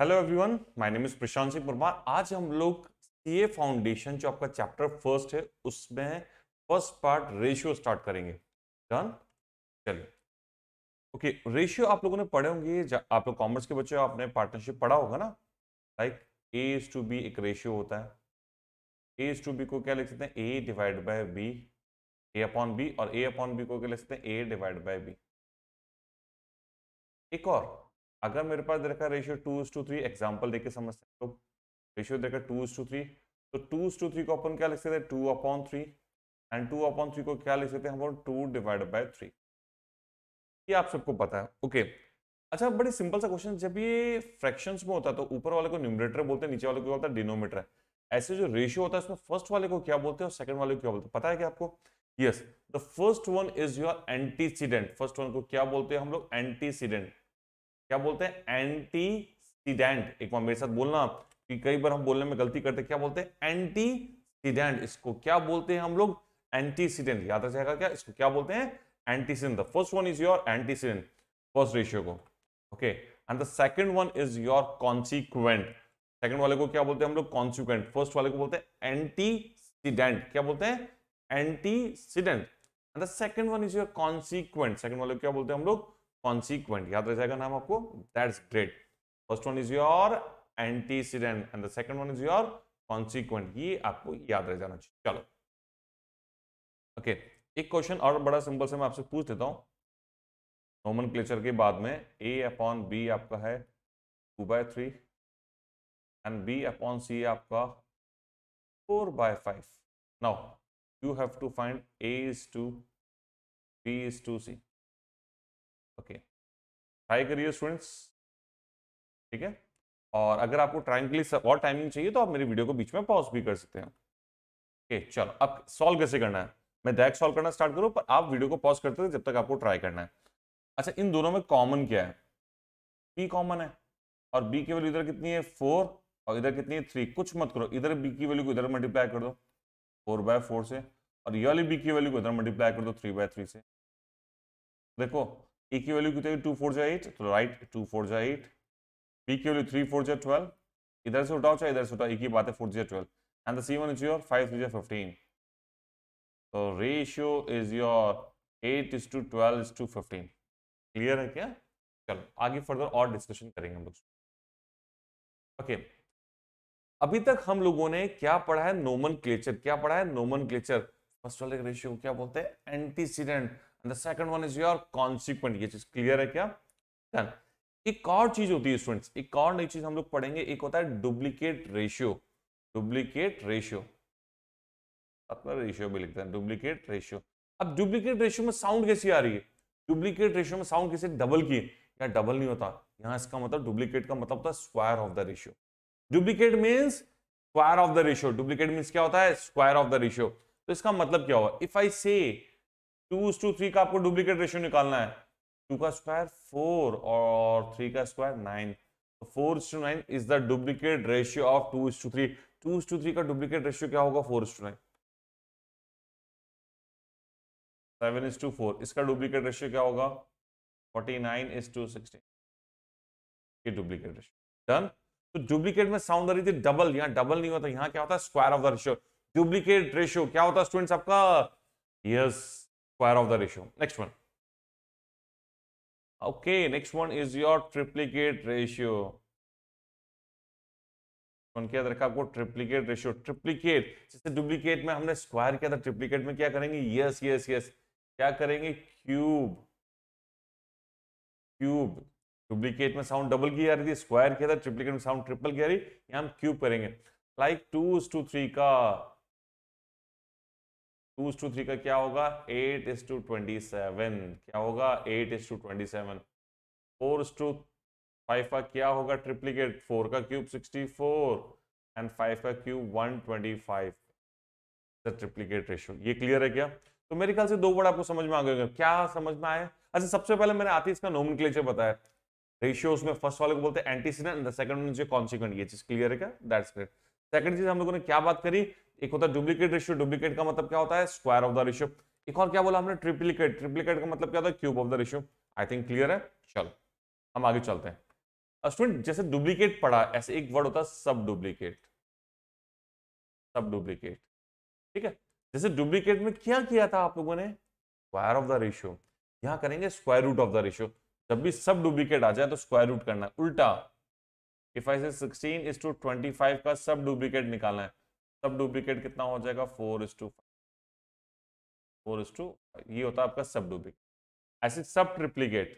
Hello everyone my name is Prashant Singh Parmar आज हम लोग सी ए फाउंडेशन जो आपका चैप्टर फर्स्ट है उसमें फर्स्ट पार्ट रेशियो स्टार्ट करेंगे डन चलिए ओके रेशियो आप लोगों ने पढ़े होंगे आप लोग कॉमर्स के बच्चे आपने पार्टनरशिप पढ़ा होगा ना like A is to B एक रेशियो होता है ए इज टू बी को क्या लिख सकते हैं A divide by B A upon B और ए अपॉन बी को क्या लिख सकते हैं ए डिवाइड बाय बी एक और अगर मेरे पास देखा ratio two to three example देके समझते हैं लोग रेशियो देखा टू टू थ्री तो टू टू थ्री को अपन क्या लिख सकते हैं two upon three and two upon three को क्या लिख सकते हैं हम टू डिवाइड बाय थ्री ये आप सबको पता है ओके okay. अच्छा बड़ी सिंपल सा क्वेश्चन जब ये फ्रैक्शन में होता है तो ऊपर वाले को न्यूमरेटर बोलते हैं नीचे वाले को क्या होता है डिनोमीटर ऐसे जो रेशियो होता है इसमें फर्स्ट वाले को क्या बोलते हैं और सेकंड वाले को क्या बोलते हैं पता है क्या आपको yes the first one is your antecedent first one को क्या बोलते हैं हम लोग एंटीसीडेंट क्या बोलते हैं एंटीसीडेंट एक बार मेरे साथ बोलना कि कई बार हम बोलने में गलती करते क्या बोलते हैं एंटीसीडेंट इसको क्या बोलते हैं हम लोग एंटीसीडेंट याद रखेगा क्या इसको क्या बोलते हैं antecedent the first one is your antecedent first ratio को okay and the second one is your consequent second वाले को क्या बोलते हैं हम लोग कॉन्सिक्वेंट फर्स्ट वाले को बोलते हैं एंटीसीडेंट क्या बोलते हैं antecedent and the second one is your consequent second वाले को क्या बोलते हैं हम लोग कॉन्सिक्वेंट याद रह जाएगा नाम आपको that's great first one is your antecedent and the second one is your consequent ये आपको याद रह जाना चाहिए चलो ओके okay, एक क्वेश्चन और बड़ा सिंपल से मैं आपसे पूछ देता हूँ नोमन क्लेचर के बाद में ए अपॉन बी आपका है two by three and B upon C आपका four by five now you have to find A is to B is to C okay try करिए स्टूडेंट्स ठीक है और अगर आपको ट्राइंग के लिए और टाइमिंग चाहिए तो आप मेरी वीडियो को बीच में पॉज भी कर सकते हैं ओके चलो अब सॉल्व कैसे करना है मैं डायरेक्ट सॉल्व करना स्टार्ट करूँ पर आप वीडियो को पॉज करते थे जब तक आपको ट्राई करना है अच्छा इन दोनों में कॉमन क्या है पी कॉमन है और बी की वैल्यू इधर कितनी है फोर और इधर कितनी है थ्री कुछ मत करो इधर बी की वैल्यू को इधर मल्टीप्लाई कर दो फोर बाय फोर से और ये वाली बी की वैल्यू को इधर मल्टीप्लाई कर दो थ्री बाय थ्री से देखो ए की वैल्यू कितनी टू फोर जो एट तो राइट टू फोर जो एट बी की वैल्यू थ्री फोर जो ट्वेल्व इधर से उठाओ चाहे इधर से उठाओ एक ही बात है फोर जो twelve and the C one is your five three जो फिफ्टीन तो ratio is your eight is to twelve is to fifteen clear है क्या चलो आगे फर्दर और डिस्कशन करेंगे हम लोग ओके अभी तक हम लोगों ने क्या पढ़ा है नोमन क्लेचर क्या पढ़ा है नोमन क्लेचर फर्स्ट वाले रेशियो क्या बोलते हैं antecedent and the second one is your consequent ये चीज क्लियर है क्या डन एक और चीज होती है स्टूडेंट्स एक और नई चीज हम लोग पढ़ेंगे एक होता है डुप्लीकेट रेशियो डुप्लीकेट रेशियो अपना रेशियो भी लिखते हैं डुप्लीकेट रेशियो अब डुप्लीकेट रेशियो में साउंड कैसी आ रही है डुप्लीकेट रेशियो में साउंड कैसे डबल की या डबल नहीं होता यहां इसका मतलब डुप्लीकेट का मतलब होता है square of the ratio duplicate means square of the ratio duplicate means क्या होता है स्क्वायर ऑफ द रेशियो तो इसका मतलब क्या होगा इफ आई से टू टू थ्री का आपको डुप्लीकेट रेशियो निकालना है टू का स्क्वायर फोर और थ्री का square nine four to nine is the duplicate ratio of two to three two to three का डुप्लीकेट रेशियो क्या होगा four to nine seven is to four इसका duplicate ratio क्या होगा forty nine is to sixteen duplicate ratio done तो duplicate में sound आ रही थी डबल यहाँ डबल नहीं होता यहाँ क्या होता है square of the ratio duplicate ratio क्या होता है स्टूडेंट्स आपका yes yes. square of the ratio. Next one. Okay, next one is your triplicate ratio. क्या रखा आपको ट्रिप्लीकेट रेशियो ट्रिप्लीकेट जैसे डुप्लीकेट में हमने स्क्वायर किया था ट्रिप्लीकेट में क्या करेंगे यस यस यस क्या करेंगे क्यूब क्यूब डुप्लीकेट में साउंड डबल की आ रही थी स्क्वायर किया था ट्रिप्लीकेट में साउंड ट्रिपल की आ रही यहाँ हम क्यूब करेंगे लाइक टू टू थ्री का टू टू थ्री का क्या होगा eight is to twenty seven क्या होगा eight is to twenty seven four is to five का क्या होगा ट्रिप्लीकेट फोर का cube sixty four and five का cube one twenty five triplicate ratio ये क्लियर है क्या तो मेरे ख्याल से दो वर्ड आपको समझ में आ गए क्या समझ में आए अच्छा सबसे पहले मैंने आती इसका नोमन बताया रेशियो उसमें फर्स्ट वाले को बोलते हैं एंटीसीडेंट एंड सेकंड जो कॉन्सिक्वेंट ये चीज क्लियर है क्या दैट्स ग्रेट सेकंड चीज हम लोगों ने क्या बात करी एक होता है डुप्लीकेट रेशियो डुप्लीकेट का मतलब क्या होता है स्क्वायर ऑफ द रेशियो एक और क्या बोला हमने ट्रिप्लीकेट ट्रिप्लीकेट का मतलब क्या होता है cube of the ratio I think clear है चलो हम आगे चलते हैं स्टूडेंट जैसे डुप्लीकेट पढ़ा ऐसे एक वर्ड होता है सब डुप्लीकेट सब डुप्लीकेट ठीक है जैसे डुप्लीकेट में क्या किया था आप लोगों ने स्क्वायर ऑफ द रेशियो यहां करेंगे square root of the ratio जब भी सब डुप्लीकेट आ जाए तो स्क्वायर रूट करना है उल्टा इफ आई से 16 इज टू 25 का सब डुप्लीकेट निकालना है सब डुप्लीकेट कितना हो जाएगा four is to five four is to ये होता है आपका सब डुप्लीकेट ऐसे सब ट्रिप्लीकेट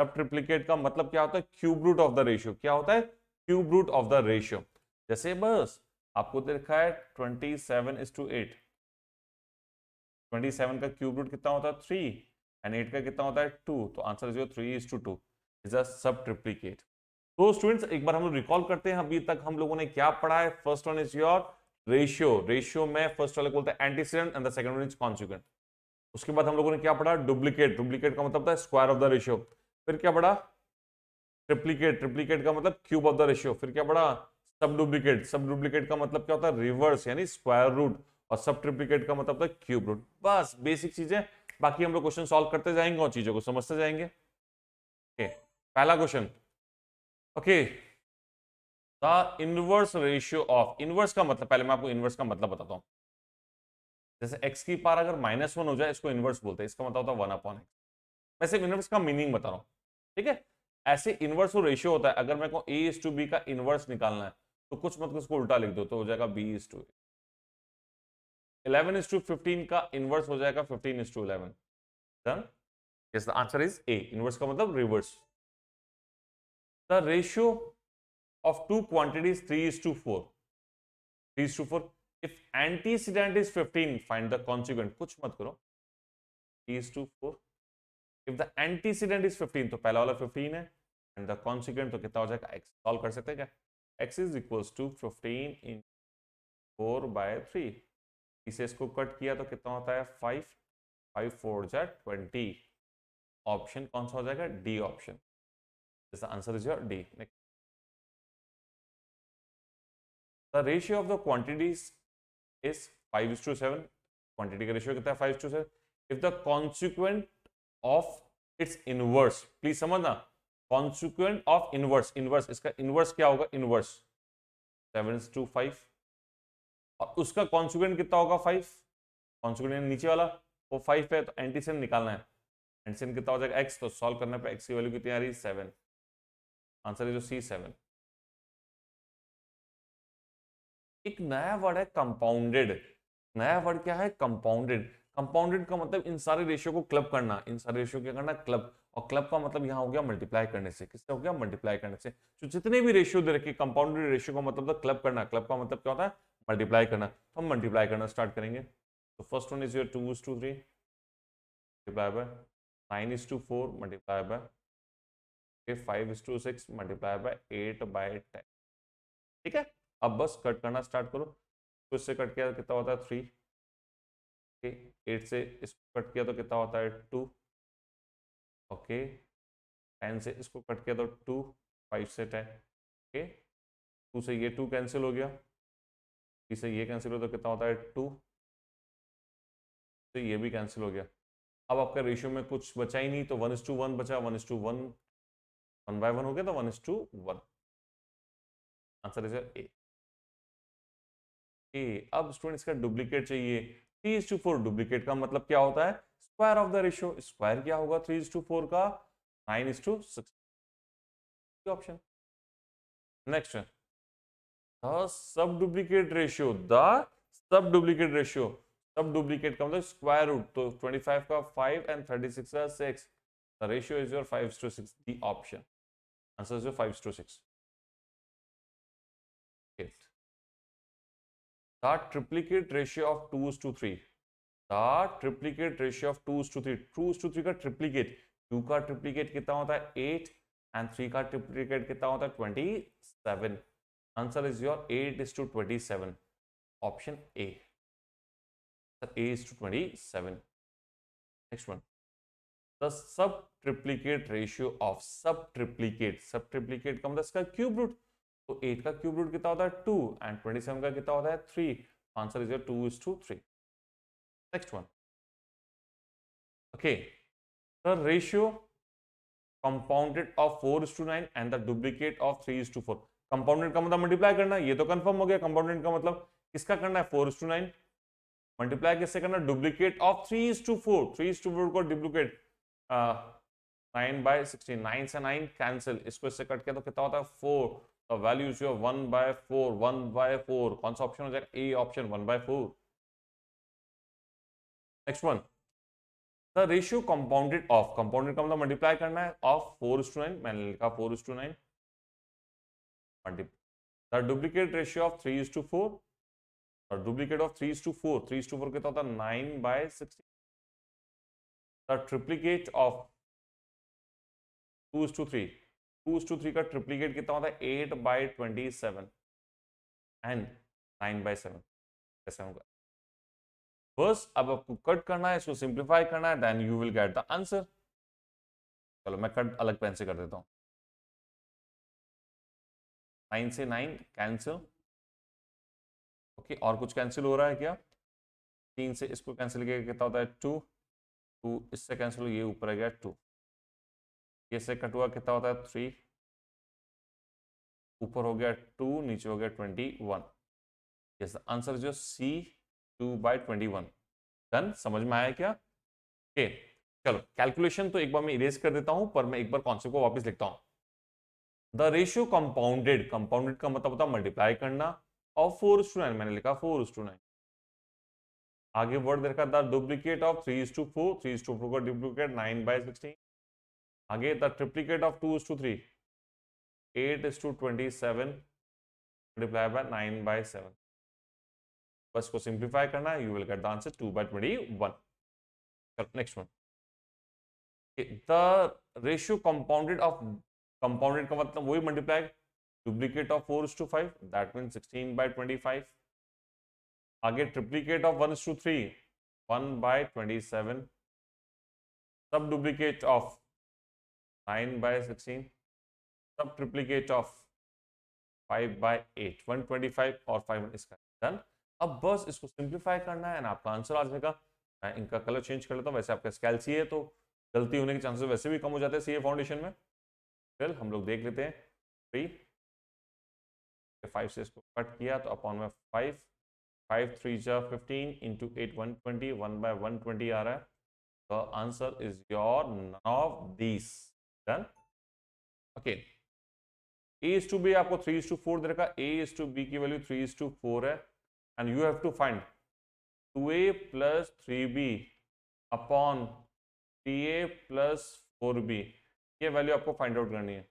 सब ट्रिप्लीकेट का मतलब क्या होता है cube root of the ratio क्या होता है cube root of the ratio जैसे बस आपको देखा तो है twenty seven is to eight twenty seven का क्यूब रूट कितना होता है थ्री एंड एट का कितना होता है टू तो आंसर जो three is to two is a sub triplicate तो स्टूडेंट्स एक बार हम लोग रिकॉल करते हैं अभी तक हम लोगों ने क्या पढ़ा है first one is your ratio ratio में फर्स्ट वाले बोलते हैं antecedent and the second one is consequent उसके बाद हम लोगों ने क्या पढ़ा डुप्लीकेट डुप्लीकेट का मतलब था स्क्वायर ऑफ द रेशियो फिर क्या पढ़ा ट्रिप्लीकेट ट्रिप्लीकेट का मतलब क्यूब ऑफ द रेशियो फिर क्या पढ़ा सब डुप्लीकेट सब डुप्लीकेट का मतलब क्या होता है रिवर्स यानी स्क्वायर रूट और सब ट्रिप्लीकेट का मतलब था क्यूब रूट बस बेसिक चीजें बाकी हम लोग क्वेश्चन सॉल्व करते जाएंगे और चीजों को समझते जाएंगे okay. पहला question okay the inverse ratio of inverse का मतलब पहले मैं आपको इनवर्स का मतलब बताता हूँ जैसे x की पार अगर माइनस वन हो जाए इसको इनवर्स बोलते हैं इसका मतलब होता है वन अपॉन एक्स मैं सिर्फ इनवर्स का मीनिंग बता रहा हूं ठीक है ऐसे इनवर्स रेशियो होता है अगर मेरे को ए इज टू बी का इनवर्स निकालना है तो कुछ मत उसको उल्टा लिख दो तो हो जाएगा B is to eleven is to fifteen का इनवर्स हो जाएगा fifteen is to eleven done answer is A inverse का मतलब reverse the ratio of two quantities 3 is to 4 3 is to 4 if antecedent is 15 find the consequent कुछ मत करो 3 is to 4 if the antecedent is 15 तो पहला वाला 15 है and the consequent तो कितना हो जाएगा x solve कर सकते हैं क्या x is equals to 15 in 4 by 3 इसे इसको कट किया तो कितना होता है 5 5 4 जा 20 ऑप्शन कौन सा हो जाएगा D option This the answer is your D. Next. The ratio of the quantities is 5 is to 7. Quantity ka ratio कितना है 5 is to 7. If the consequent of its inverse, please समझना consequent of inverse, inverse Iska inverse kya hoga? inverse 7 is to 5 और उसका consequent कितना होगा 5 consequent नीचे वाला वो फाइव पे है तो एंटीसेन निकालना है एंटीसेन कितना हो जाएगा एक्स तो सॉल्व करने पे एक्स की वैल्यू कितनी आ रही है सेवन आंसर है सी सेवन एक नया वर्ड है कंपाउंडेड नया वर्ड क्या है कंपाउंडेड कंपाउंडेड का मतलब इन सारे रेशियो को क्लब करना इन सारे रेशियो क्या करना क्लब और क्लब का मतलब यहाँ हो गया मल्टीप्लाई करने से किससे हो गया मल्टीप्लाई करने से तो जितने भी रेशियो दे रखे कंपाउंडेड रेशियो का मतलब तो क्लब करना क्लब का मतलब क्या होता है मल्टीप्लाई करना तो हम मल्टीप्लाई करना स्टार्ट करेंगे तो first one is your two is to three multiply by nine is to four multiply by five to six multiply by eight by ten ठीक है अब बस कट करना स्टार्ट करो तो इससे कट किया कितना होता है थ्री ओके एट से इसको कट किया तो कितना होता है टू ओके टेन से इसको कट किया तो टू फाइव से टेन ओके टू से ये टू कैंसिल हो गया थ्री से ये कैंसिल हो तो कितना होता है टू तो, तो, तो ये भी कैंसिल हो गया अब आपका रेशियो में कुछ बचा ही नहीं तो वन इज टू वन बचा one is to one one by one हो गया तो one is to one answer is A A अब स्टूडेंट इसका डुप्लीकेट चाहिए three is to four duplicate का मतलब क्या होता है square of the ratio square क्या होगा थ्री इज टू फोर का nine is to six option next the sub duplicate ratio the sub duplicate ratio sub duplicate का मतलब स्क्वायर रूट तो ट्वेंटी फाइव का फाइव एंड थर्टी सिक्स का six the ratio is your 5 to six the option Answer is your 5 to 6. Eighth. That triplicate ratio of 2 is to 3. That triplicate ratio of 2 is to 3. 2 is to 3 का triplicate. 2 का triplicate कितना होता है 8 and 3 का triplicate कितना होता है 27. Answer is your 8 is to 27. Option A. Answer A is to 27. Next one. The sub triplicate ratio of sub triplicate sub triplicate का मतलब इसका क्यूब रूट तो एट का क्यूब रूट कितना होता है टू एंड ट्वेंटी सेवन का कितना होता है three answer is your two is to three next one okay the ratio compounded of four is to nine and the duplicate of three is to four compounded का मतलब multiply करना ये तो confirm हो गया कंपाउंडेड का मतलब किसका करना है four is to nine multiply किससे करना duplicate of three is to four three is to four को duplicate nine by sixteen nine से नाइन कैंसिल इसको इससे कट किया तो कितना होता है फोर तो values one by four one by four कौन सा ऑप्शन हो जाएगा A option one by four next one the ratio compounded of compounded का मतलब मल्टीप्लाई करना है ऑफ फोर टू नाइन मैंने लिखा four to nine the duplicate ratio of three is to four और duplicate of three is to four three is to four कितना होता है नाइन बाय सिक्सटी का triplicate of two to three two to three का triplicate कितना होता है eight by twenty seven and nine by seven seven का बस अब आपको कट करना है इसको सिंप्लीफाई करना है then you will get the answer चलो मैं कट अलग पेन से कर देता हूँ नाइन से नाइन कैंसिल ओके और कुछ कैंसिल हो रहा है क्या तीन से इसको कैंसिल किया कितना होता है टू टू इससे कैंसिल ये ऊपर आ गया टू ये से कट हुआ कितना होता है थ्री ऊपर हो गया टू नीचे हो गया ट्वेंटी वन यस आंसर जो C two by twenty one done समझ में आया क्या के चलो कैलकुलेशन तो एक बार मैं इरेज कर देता हूं पर मैं एक बार कॉन्सेप्ट को वापस लिखता हूं द रेशियो कंपाउंडेड कंपाउंडेड का मतलब होता है मल्टीप्लाई करना और फोर टू नाइन मैंने लिखा फोर टू नाइन आगे वर्ड देखा the duplicate of three is to four three is to four का डुप्लीकेट नाइन बाई सिक्सटीन आगे the triplicate of two is to three eight is to twenty seven multiply by nine by seven बस को simplify करना है you will get the answer two by twenty one next one the ratio compounded of compounded का मतलब वही multiply duplicate of four is to five that mean sixteen by twenty five आगे triplicate of one to three one by twenty seven sub duplicate of nine by sixteen sub triplicate of five by eight one twenty five और five इसका done अब बस इसको simplify करना है ना आपका आंसर आ जाएगा मैं इनका कलर चेंज कर लेता हूँ वैसे आपका स्कैल सी है तो गलती होने के चांसेस वैसे भी कम हो जाते हैं सी ए फाउंडेशन में फिर हम लोग देख लेते हैं फाइव से इसको कट किया तो अपॉन में फाइव फाइव थ्री जा fifteen into eight one twenty one by one twenty आ रहा है तो answer is your none of done okay a is to b आपको थ्री इज टू फोर दे रखा ए इज टू बी की value three is to four है and you have to find two a plus three b upon three a plus four b ये value आपको find out करनी है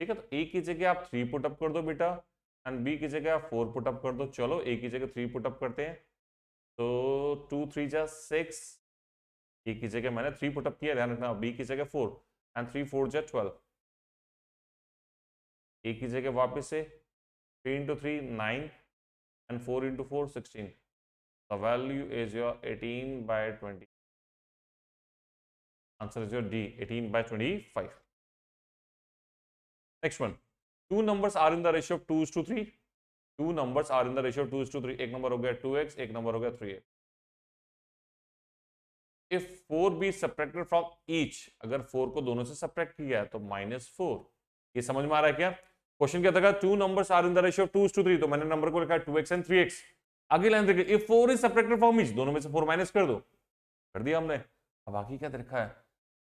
ठीक है तो ए की जगह आप थ्री पुटअप कर दो बेटा एंड बी की जगह फोर पुटअप कर दो चलो ए की जगह थ्री पुटअप करते हैं तो टू थ्री जा सिक्स ए की जगह मैंने थ्री पुटअप किया ध्यान रखना बी की जगह फोर एंड थ्री फोर जा ट्वेल्व ए की जगह वापस से three into three nine and four into four sixteen the value is your eighteen by twenty answer is your D eighteen by twenty five next one two numbers are in the ratio two is to three two numbers are in the ratio two is to three एक number हो गया two x एक number हो गया three x if four be subtracted from each अगर four को दोनों से सप्रेक्ट किया है तो माइनस फोर ये समझ में आ रहा है क्या क्वेश्चन क्या था two numbers are in the ratio of two to three तो मैंने नंबर को लिखा two x and three x अगली लाइन देखिए if four is subtracted from each दोनों में से फोर माइनस कर दो कर दिया हमने अब बाकी क्या देखा है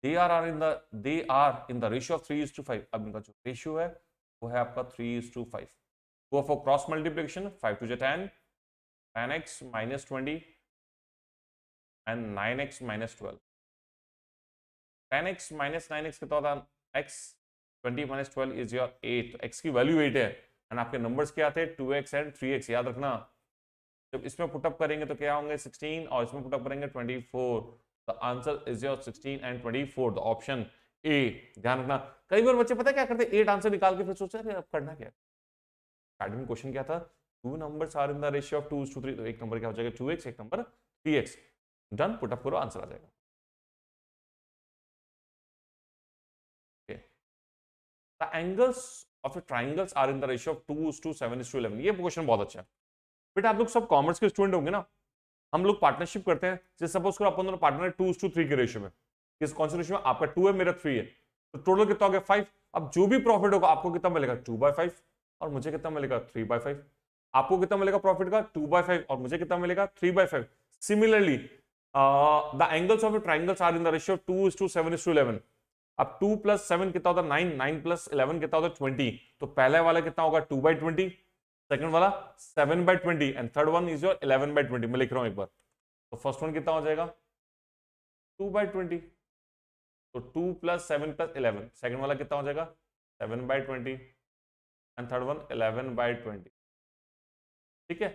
they are are in the they are in the ratio of three is to five अब इनका जो रेशियो है वो है आपका three is to five go for cross multiplication five two जे ten ten x minus twenty and nine x minus twelve ten x minus nine x कितना होता है x twenty minus twelve is your eight x की value eight है and आपके numbers क्या थे two x and three x याद रखना जब इसमें पुटअप करेंगे तो क्या होंगे सिक्सटीन और इसमें पुटअप करेंगे twenty four the answer is your sixteen and twenty four the option A ध्यान रखना कई बार बच्चे पता क्या करते एट आंसर निकाल के फिर सोचते हैं अब करना क्या एकेडमिक क्वेश्चन क्या था two number are in the ratio of two to three तो एक नंबर क्या हो जाएगा टू एक number three done put up करो आंसर आ जाएगा angles of triangles are in the ratio of 2:7:11 ये क्वेश्चन बहुत अच्छा है बेटा आप लोग सब कॉमर्स के स्टूडेंट होंगे ना हम लोग पार्टनरशिप करते हैं जैसे सपोज करो अपन दोनों पार्टनर 2:3 के रेशियो में किस कौन से रेशियो में आपका 2 है मेरा 3 है तो टोटल कितना हो गया फाइव अब जो भी प्रॉफिट होगा आपको कितना मिलेगा टू बाय फाइव और मुझे कितना मिलेगा थ्री बाय फाइव आपको कितना मिलेगा प्रॉफिट का टू बाय फाइव और मुझे कितना मिलेगा three by five similarly the angles of triangles are in the ratio two is to seven is to eleven अब टू प्लस सेवन कितना होता है नाइन नाइन प्लस इलेवन कितना होता है ट्वेंटी तो पहले वाला कितना होगा टू बाई ट्वेंटी सेकंड वाला seven by twenty and third one is your eleven by twenty मैं लिख रहा हूं एक बार तो फर्स्ट वन कितना हो जाएगा टू बाई ट्वेंटी तो two plus seven plus eleven second वाला कितना हो जाएगा seven by twenty and third one eleven by twenty ठीक है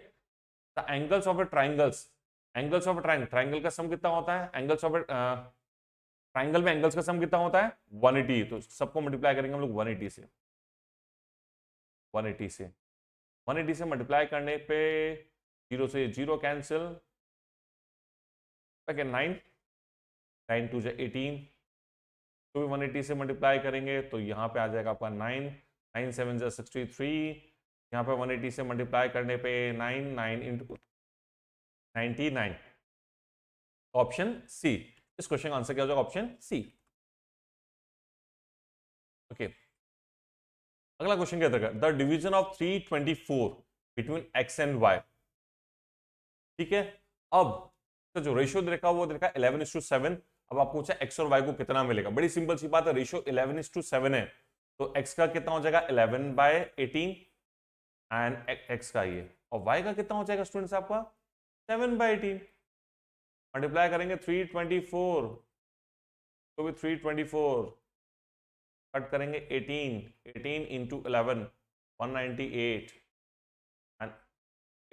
the angles of a triangles angles of triangle triangle का सम कितना होता है एंगल्स ऑफ ट्राइंगल में एंगल्स का सम कितना होता है वन एटी तो सबको मल्टीप्लाई करेंगे हम लोग वन एटी से वन एटी से वन एटी से मल्टीप्लाई करने पे जीरो से zero cancel nine nine two जो एटीन टू वन एटी से मल्टीप्लाई करेंगे तो यहाँ पे आ जाएगा आपका नाइन नाइन सेवन जो सिक्सटी थ्री यहाँ पे वन एटी से मल्टीप्लाई करने पे nine nine into ninety nine option C इस क्वेश्चन का आंसर क्या हो जाएगा ऑप्शन सी ओके अगला क्वेश्चन क्या था the division of three twenty four between x and y ठीक है अब तो जो रेशियो देखा वो देखा इलेवन इंस टू सेवन अब आप पूछा एक्स और वाई को कितना मिलेगा बड़ी सिंपल सी बात है ratio eleven is to seven है तो एक्स का कितना हो जाएगा eleven by eighteen and x का ये और वाई का कितना हो जाएगा स्टूडेंट्स आपका सेवन बाई एटीन मल्टीप्लाई करेंगे थ्री ट्वेंटी फोर तो भी थ्री ट्वेंटी फोर कट करेंगे eighteen eighteen into eleven one ninety eight and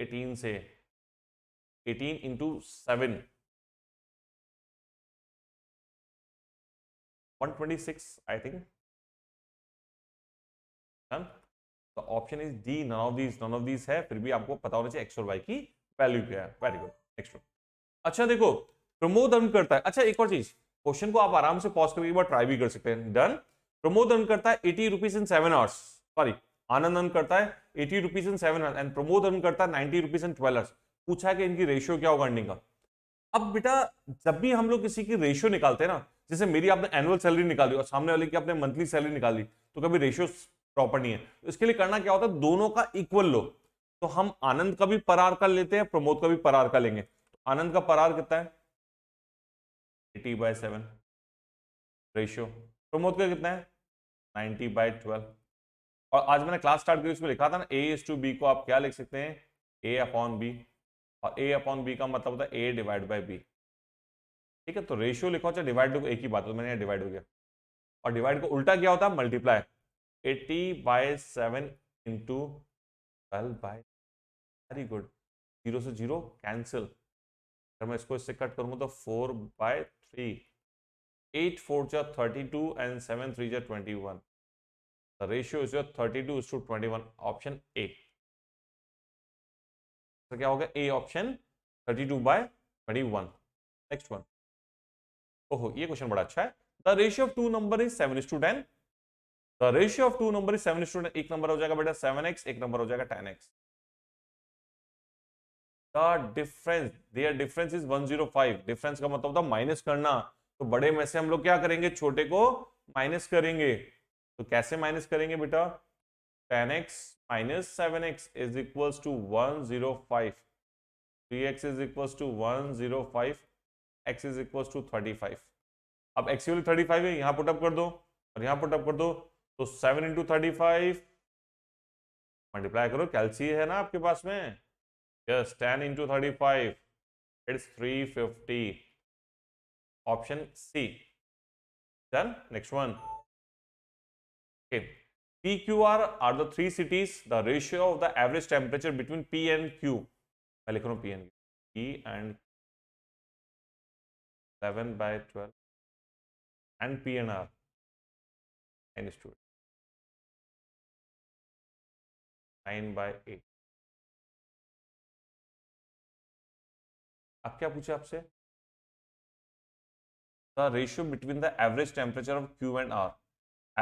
eighteen से eighteen into seven 126, I think. Done. The option is D. None of these, none of these hai fir bhi aapko pata hona chahiye x और y ki value kya hai Very good. Next one. acha dekho pramod earn karta hai acha ek aur cheez question ko aap aaram se pause karke ek बार try bhi kar sakte hain done pramod earn karta hai 80 rupees in 7 hours sorry Anand earn करता है eighty rupees in seven and Pramod earn करता है ninety rupees in twelve hours पूछा है कि इनकी ratio क्या होगा अर्निंग का अब बेटा जब भी हम लोग किसी की रेशियो निकालते हैं ना जैसे मेरी आपने एनुअल सैलरी निकाली और सामने वाले की आपने मंथली सैलरी निकाली तो कभी रेशियो प्रॉपर नहीं है तो इसके लिए करना क्या होता है दोनों का इक्वल लो तो हम आनंद का भी परार का लेते हैं प्रमोद का भी परार का लेंगे तो आनंद का परार कितना है eighty by seven ratio Pramod का कितना है नाइन्टी बाय ट्वेल्व और आज मैंने क्लास स्टार्ट करी उसमें लिखा था ना ए एस टू बी को आप क्या लिख सकते हैं ए अपॉन बी और ए अपॉन बी का मतलब होता है ए डिवाइड बाई बी ठीक है तो रेशियो लिखा चाहे डिवाइड एक ही बात हो तो मैंने डिवाइड हो गया और डिवाइड को उल्टा क्या होता है multiply eighty by seven into twelve by very good zero से जीरो कैंसिल अगर मैं इसको इससे कट करूँगा तो four by three eight four जो thirty two and seven three जो twenty one the ratio is thirty two is to twenty one option A क्या होगा A option thirty two by twenty one next one ओहो ये question बड़ा अच्छा है the ratio of two number is seven is to ten the ratio of two number is seven is to ten एक number हो जाएगा बेटा seven x एक नंबर हो जाएगा ten x the difference their difference is one zero five difference का मतलब था माइनस करना तो बड़े में से हम लोग क्या करेंगे छोटे को माइनस करेंगे तो कैसे माइनस करेंगे बेटा ten x minus seven x is equal to one zero five three x is equal to one zero five x is equal to thirty five अब एक्स वैल्यू थर्टी फाइव है यहाँ put up कर दो और यहाँ put up कर दो तो seven into thirty five multiply करो कैल्सी है ना आपके पास में yes ten into thirty five it's three fifty option C done next one okay P Q R are the three cities the ratio of the average temperature between P and Q मैं लिख रहा हूँ P and Q. P and 11 by 12 and PNR n student 9 by 8 अब क्या पूछे आपसे the ratio between the average temperature of Q and R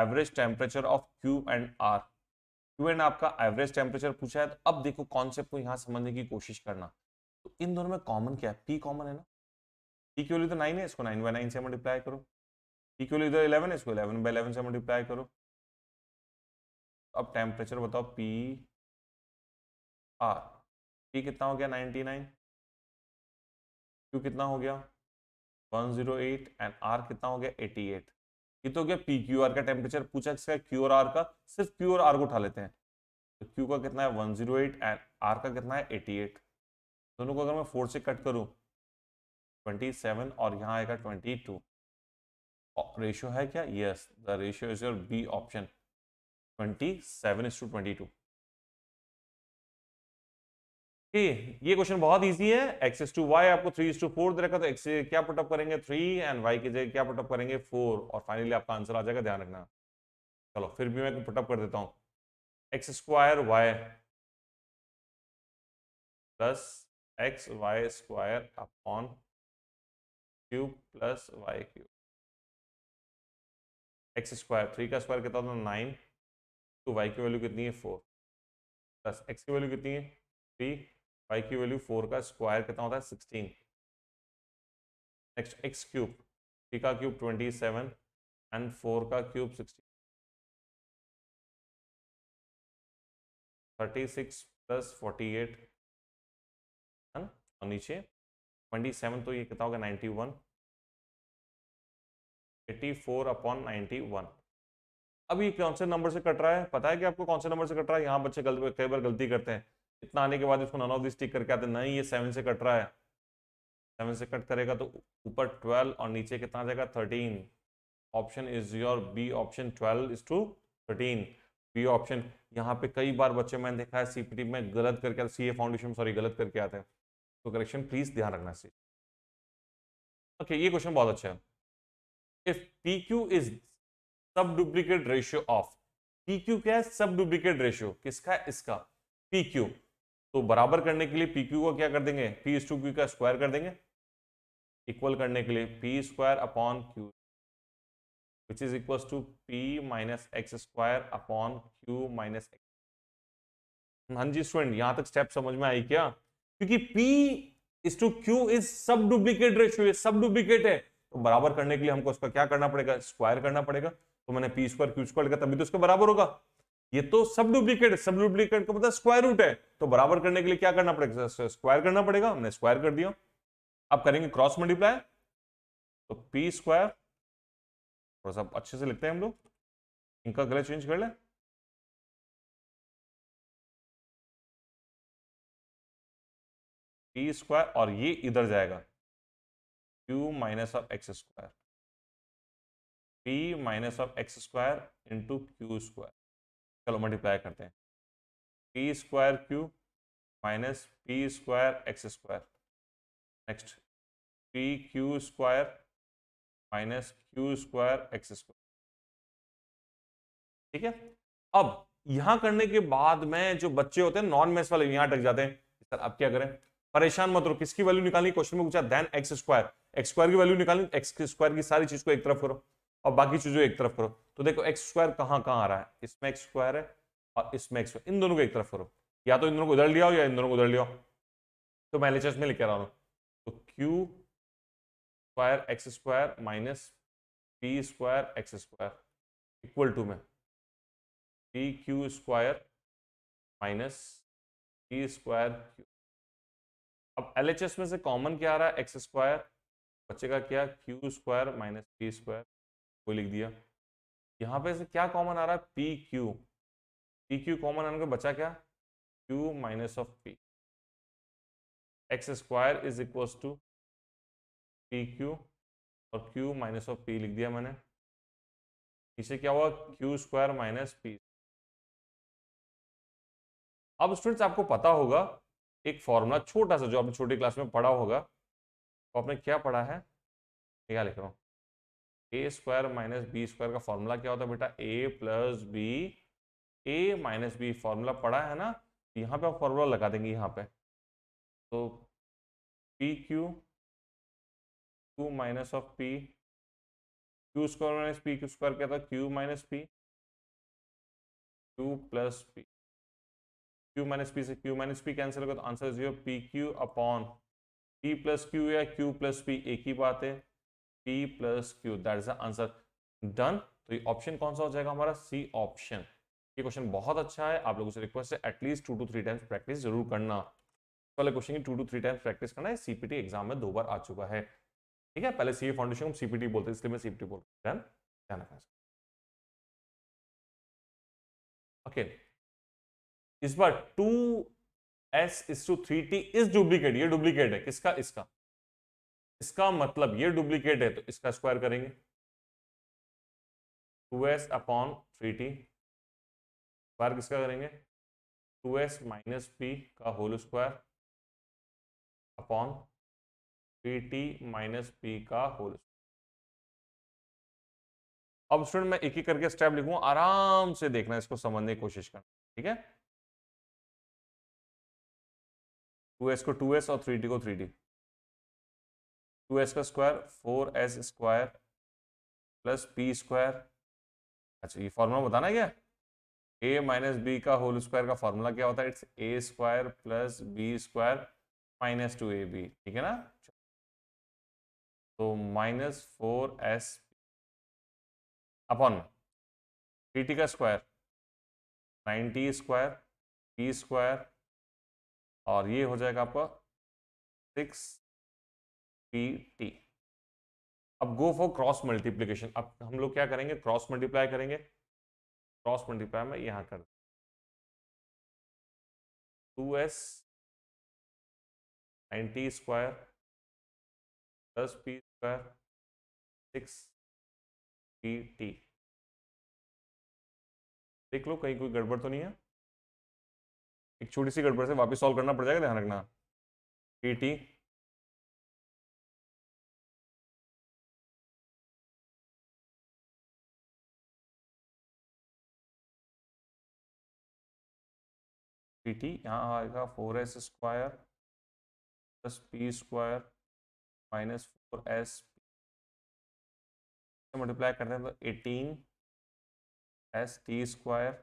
average temperature of Q and R Q and आपका average temperature पूछा है तो अब देखो कॉन्सेप्ट को यहां समझने की कोशिश करना तो इन दोनों में कॉमन क्या है पी कॉमन है ना ई की वैल्यू तो नाइन है इसको नाइन बाई नाइन से मल्टीप्लाई करो ई की वैल्यू इधर इलेवन है इसको इलेवन बाई इलेवन से मल्टीप्लाई करो अब टेम्परेचर बताओ पी आर पी कितना हो गया नाइनटी नाइन क्यू कितना हो गया one zero eight and R कितना हो गया एटी एट ये तो हो गया पी क्यू आर का टेम्परेचर पूछा इसका क्यू और आर का सिर्फ क्यू और आर को उठा लेते हैं तो क्यू का कितना है one zero eight and R का कितना है एटी एट दोनों को अगर मैं फोर से कट करूँ ट्वेंटी सेवन और यहाँ आएगा ट्वेंटी टू रेशियो है क्या yes the ratio is your B option twenty seven is to twenty two ये क्वेश्चन बहुत इजी है एक्स एस टू वाई आपको थ्री इज टू फोर दे रखा तो एक्स क्या पुटअप करेंगे थ्री एंड वाई की जगह क्या पुटअप करेंगे फोर और फाइनली आपका आंसर आ जाएगा ध्यान रखना चलो फिर भी मैं पुटअप कर देता हूँ x square y plus x y square upon cube plus y cube x square three का स्क्वायर कितना होता है नाइन तो वाई की वैल्यू कितनी है फोर प्लस एक्स की वैल्यू कितनी है थ्री वाई की वैल्यू फोर का स्क्वायर कितना होता है sixteen next x cube three का cube twenty seven and four का cube sixteen thirty six plus forty eight और नीचे ट्वेंटी सेवन तो ये कितना होगा ninety one eighty four upon ninety one अब ये कौन से नंबर से कट रहा है पता है कि आपको कौन से नंबर से कट रहा है यहाँ बच्चे कई बार गलती करते हैं इतना आने के बाद इसको नन ऑफ दिस टिक करके आते हैं नहीं ये सेवन से कट रहा है सेवन से कट करेगा तो ऊपर ट्वेल्व और नीचे कितना आ जाएगा thirteen option is your B option twelve is to thirteen B option यहाँ पे कई बार बच्चे मैंने देखा है सीपीटी में गलत करके सी ए फाउंडेशन सॉरी गलत करके आते हैं तो करेक्शन प्लीज ध्यान रखना से ओके ये क्वेश्चन बहुत अच्छा है if P Q is sub duplicate ratio of P Q क्या है सब डुप्लीकेट रेशियो किसका है इसका पी क्यू तो बराबर करने के लिए पी क्यू का क्या कर देंगे पी इज टू क्यू का स्क्वायर कर देंगे इक्वल करने के लिए P square upon Q which is equal to P minus x square upon Q minus x हाँ जी स्टूडेंट यहां तक स्टेप समझ में आई क्या क्योंकि P is to Q is sub duplicate ratio sub duplicate है तो बराबर करने के लिए हमको उसका क्या करना पड़ेगा स्क्वायर करना पड़ेगा तो मैंने पी स्क्वायर क्यू स्क्वायर लिखा तभी तो उसका बराबर होगा ये तो सब डुप्लीकेट सब डुप्लीकेट का मतलब स्क्वायर रूट है तो बराबर करने के लिए क्या करना पड़ेगा स्क्वायर करना पड़ेगा हमने स्क्वायर कर दिया अब करेंगे क्रॉस मल्टीप्लाई तो पी स्क्वायर थोड़ा सा अच्छे से लिखते हैं हम लोग इनका कलर चेंज कर लें पी स्क्वायर और ये इधर जाएगा q minus of x square p minus of x square into q square चलो मल्टीप्लाई करते हैं p square q minus p square x square next p q square minus q square x square ठीक है अब यहां करने के बाद में जो बच्चे होते हैं नॉन मैथ्स वाले यहां अटक जाते हैं सर अब क्या करें परेशान मत रहो किसकी वैल्यू निकालनी क्वेश्चन में पूछा then x square x square की वैल्यू निकालनी एक्स स्क्वायर की सारी चीज को एक तरफ करो और बाकी चीजों एक तरफ करो तो देखो एक्स स्क्वायर कहाँ कहाँ आ रहा है इसमें एक्स स्क्वायर है और इसमें एक्स इन दोनों को एक तरफ करो या तो इन दोनों को उधर लिया या इन दोनों को उधर लिया तो मैं लेचर्स में लेकर आ रहा हूँ तो q square x square minus p square x square equal to में p q square minus p square q अब एल में से कॉमन क्या आ रहा है एक्स स्क्वायर बच्चे का क्या q square minus p square वो लिख दिया यहाँ पे से क्या कॉमन आ रहा है p q p q common आने का बचा क्या q minus of p x square is equals to p q और क्यू माइनस ऑफ पी लिख दिया मैंने इसे क्या हुआ क्यू स्क्वायर माइनस पी अब स्टूडेंट्स आपको पता होगा एक फॉर्मूला छोटा सा जो आपने छोटी क्लास में पढ़ा होगा तो आपने क्या पढ़ा है क्या लिख रहा हूँ a square minus b square का फॉर्मूला क्या होता है बेटा a plus b a minus b formula पढ़ा है ना यहाँ पे आप फॉर्मूला लगा देंगे यहाँ पे तो p q two minus of P q square minus p q square क्या था q minus p two plus p q minus p से क्यू माइनस पी कैंसिल होगा तो answer zero p q upon p plus q या q plus p एक ही बात है p plus q that is the answer done तो ये ऑप्शन कौन सा हो जाएगा हमारा सी ऑप्शन ये क्वेश्चन बहुत अच्छा है आप लोगों से रिक्वेस्ट है at least two to three times practice जरूर करना पहले क्वेश्चन की two to three times practice करना है सीपीटी एग्जाम में दो बार आ चुका है ठीक है पहले सी फाउंडेशन को सीपीटी बोलते हैं इसलिए मैं सीपीटी बोल रहा हूँ ओके इस बार two s is to three t is duplicate ये डुप्लीकेट है किसका इसका इसका मतलब ये डुप्लीकेट है तो इसका स्क्वायर करेंगे two s upon three t square किसका करेंगे टू एस माइनस पी का whole square upon three t minus p का होल स्क्वायर अब स्टूडेंट मैं एक एक करके स्टेप लिखूंगा आराम से देखना इसको समझने की कोशिश करना ठीक है टू एस को टू एस और थ्री डी को थ्री डी टू एस का square four s square plus p square अच्छा ये फॉर्मूला बताना है क्या ए माइनस बी का होल स्क्वायर का फॉर्मूला क्या होता है it's a square plus b square minus two a b ठीक है ना तो minus four s upon three t का square nine t square p square और ये हो जाएगा आपका सिक्स पी टी अब गो फॉर क्रॉस मल्टीप्लीकेशन अब हम लोग क्या करेंगे क्रॉस मल्टीप्लाई करेंगे क्रॉस मल्टीप्लाई में यहाँ कर two s ninety square plus p square six p t देख लो कहीं कोई गड़बड़ तो नहीं है एक छोटी सी गड़बड़ से वापस सॉल्व करना पड़ जाएगा ध्यान रखना ए टी टी टी यहाँ आएगा four s square plus p square minus four s multiply करते हैं तो एटीन एस टी स्क्वायर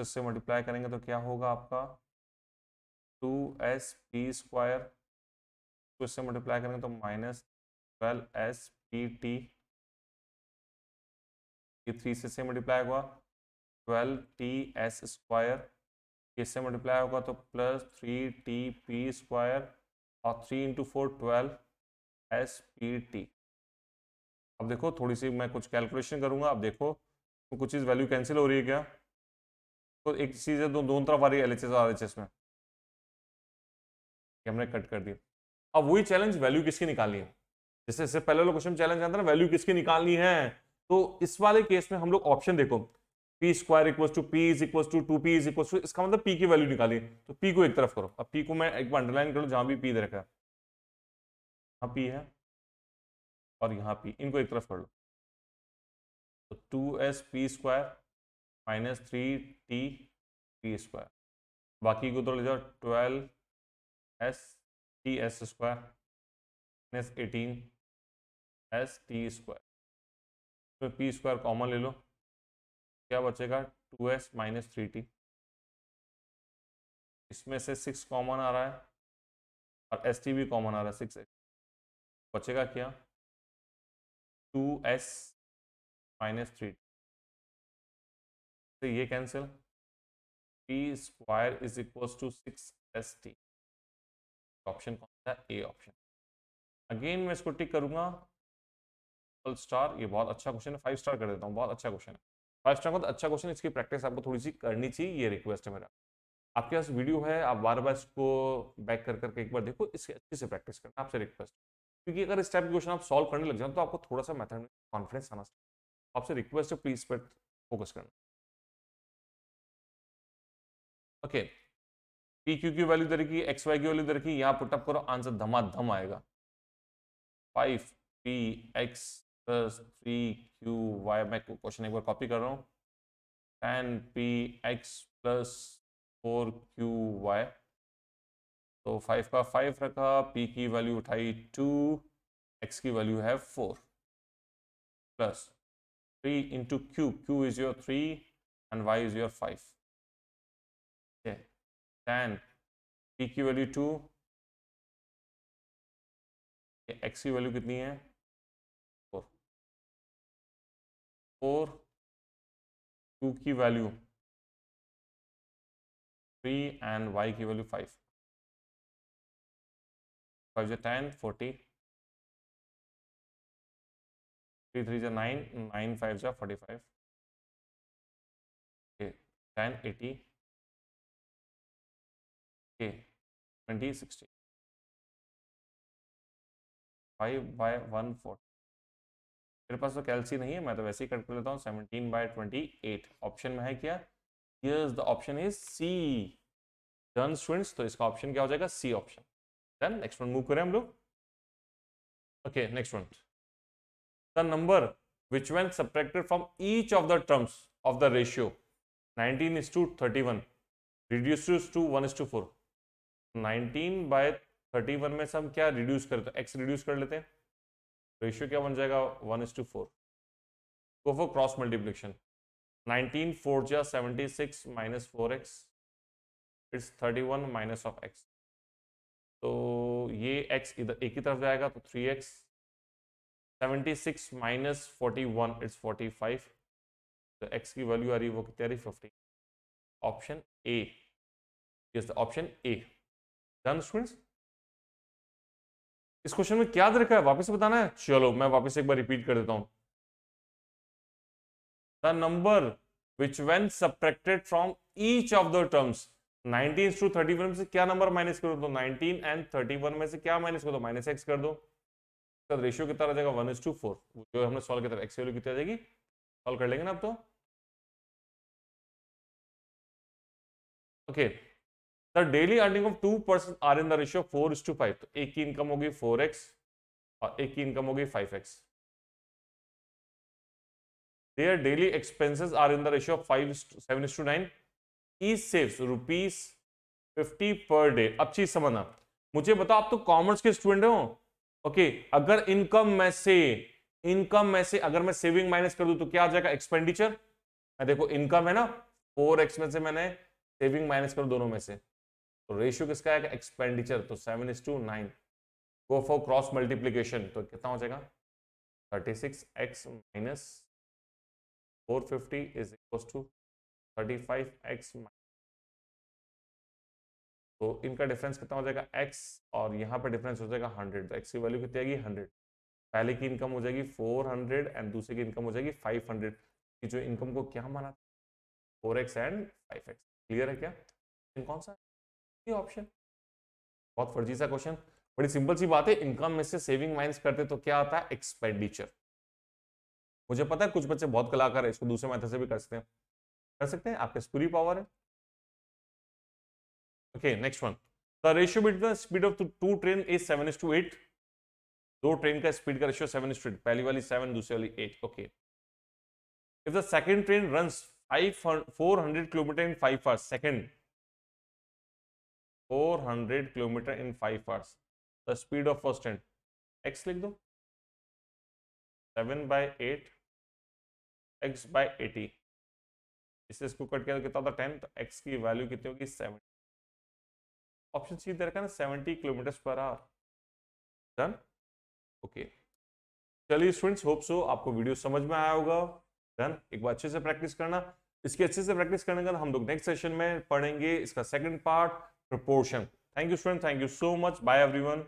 तो इससे मल्टीप्लाई करेंगे तो क्या होगा आपका टू एस पी स्क्वायर तो इससे मल्टीप्लाई करेंगे तो minus twelve s p t ये थ्री से से मल्टीप्लाई होगा ट्वेल्व टी एस स्क्वायर इससे मल्टीप्लाई होगा तो plus three t p square और three into four twelve s p t अब देखो थोड़ी सी मैं कुछ कैलकुलेशन करूंगा अब देखो तो कुछ चीज़ वैल्यू कैंसिल हो रही है क्या तो एक चीज़ है दो, दोनों तरफ आ रही है एल आर एच एस में हमने कट कर दिया अब वही चैलेंज वैल्यू किसकी निकालनी है जैसे इससे पहले वाला क्वेश्चन चैलेंज आता है ना वैल्यू किसकी निकालनी है तो इस वाले केस में हम लोग ऑप्शन देखो p square equal to p is equal to two p is equal to इसका मतलब पी की वैल्यू निकालिए तो पी को एक तरफ करो अब पी को मैं एक बार अंडरलाइन कर लूँ जहाँ भी पी दे रखा है यहाँ पी है और यहाँ पी इनको एक तरफ कर लो तो two s p square minus three t t square बाकी को तो ले जाओ twelve s t s square minus eighteen s t square तो पी स्क्वायर कॉमन ले लो क्या बचेगा two s minus three t इसमें से सिक्स कॉमन आ रहा है और एस टी भी कॉमन आ रहा है सिक्स एस बचेगा क्या two s minus three t तो ये cancel p square is equal to six s t option कौन सा ए ऑप्शन अगेन मैं इसको टिक करूंगा ट्रिपल स्टार ये बहुत अच्छा क्वेश्चन है फाइव स्टार कर देता हूँ बहुत अच्छा क्वेश्चन है फाइव स्टार बहुत अच्छा क्वेश्चन इसकी प्रैक्टिस आपको थोड़ी सी करनी चाहिए ये रिक्वेस्ट है मेरा आपके पास वीडियो है आप बार बार इसको बैक कर करके एक बार देखो इसकी अच्छे से प्रैक्टिस करना आपसे रिक्वेस्ट क्योंकि अगर इस टाइप के क्वेश्चन आप सॉल्व करने लग जाओ तो आपको थोड़ा सा मैथड में कॉन्फिडेंस आना चाहिए आपसे रिक्वेस्ट है प्लीज पर फोकस करना ओके पी क्यू की वैल्यू इधर की एक्स वाई की वैल्यू इधर की यहाँ पुटअप करो आंसर धमाधम आएगा five p x plus three q y मैं क्वेश्चन एक बार कॉपी कर रहा हूँ ten p x plus four q y तो फाइव का फाइव रखा पी की वैल्यू उठाई टू एक्स की वैल्यू है four plus three into q q is your three and y is your five tan की वैल्यू टू एक्स की value कितनी है फोर फोर टू की वैल्यू थ्री एंड वाई की वैल्यू फाइव फाइव जो ten forty three three जो nine nine five जो forty five ten eighty twenty sixty five one by मेरे पास तो कैलसी नहीं है मैं तो वैसे ही कट कर लेता हूँ seventeen by twenty eight option में है क्या yes the option is C done students तो इसका ऑप्शन क्या हो जाएगा C option done next one move करें हम लोग okay next one the number which when subtracted from each of the terms of the ratio nineteen is to thirty one reduce to one is to four 19 by 31 में से हम क्या reduce करते हैं x reduce कर लेते हैं ratio तो क्या बन जाएगा one is to four go for cross multiplication nineteen four जा six minus four x it's thirty one minus of x तो ये x इधर एक ही तरफ जाएगा तो three x seventy six minus forty one it's five तो x की वैल्यू आ रही है वो कितनी आ रही fifty option A option A done students इस क्वेश्चन में क्या रखा है वापस बताना है चलो मैं वापस एक बार रिपीट कर देता हूं the number which when subtracted from each of the terms 19 to 31 में से क्या नंबर माइनस करो तो 19 एंड 31 में से क्या माइनस करो दो माइनस एक्स कर दो इसका रेशियो कितना आ जाएगा वन इज टू फोर जो हमने सॉल्व किया था एक्स वैल्यू कितनी आ जाएगी सॉल्व कर लेंगे ना आप तो okay okay. The daily earning of two person are in the ratio four is to five तो एक की इनकम होगी फोर एक्स और एक की इनकम होगी five x their daily expenses are in the ratio five seven is to nine each saves rupees fifty per day अब चीज समझना मुझे बताओ आप तो कॉमर्स के स्टूडेंट हो ओके अगर इनकम में से इनकम में से अगर मैं सेविंग माइनस कर दूं तो क्या आ जाएगा एक्सपेंडिचर देखो इनकम है ना फोर एक्स में से मैंने सेविंग माइनस कर दोनों में से तो रेशियो किसका है एक्सपेंडिचर तो seven is to nine go for cross multiplication तो कितना हो जाएगा thirty six x minus four fifty is equal to thirty five x तो इनका डिफरेंस कितना हो जाएगा एक्स और यहाँ पर डिफरेंस हो जाएगा हंड्रेड एक्स तो की वैल्यू कितनी आएगी हंड्रेड पहले की इनकम हो जाएगी फोर हंड्रेड एंड दूसरे की इनकम हो जाएगी फाइव हंड्रेड की जो इनकम को क्या माना four x and five x clear है क्या कौन सा ये ऑप्शन बहुत फर्जी सा क्वेश्चन बड़ी सिंपल सी बात है इनकम में से सेविंग माइनस करते तो क्या आता है एक्सपेंडिचर मुझे पता है कुछ बच्चे बहुत कलाकार है इसको दूसरे मैथ से भी कर सकते हैं कर सकते हैं आपके पूरी पावर है okay next one the ratio between speed of two train is seven is to eight दो ट्रेन का स्पीड का ratio seven is to eight पहली वाली सेवन दूसरी वाली eight okay if the second train run five four kilometer in five hours second 400 kilometer in five hours the speed of first and x लिख दो seven by eight x by eighty इससे इसको cut किया तो कितना होता ten तो x की वैल्यू कितनी होगी सेवन ऑप्शन सी दे रखा ना seventy kilometer per hour done okay चलिए स्टूडेंट्स होप सो आपको वीडियो समझ में आया होगा डन एक बार अच्छे से प्रैक्टिस करना इसकी अच्छे से प्रैक्टिस करने के हम लोग नेक्स्ट सेशन में पढ़ेंगे इसका second part proportion. Thank you, friend. Thank you so much. Bye, everyone.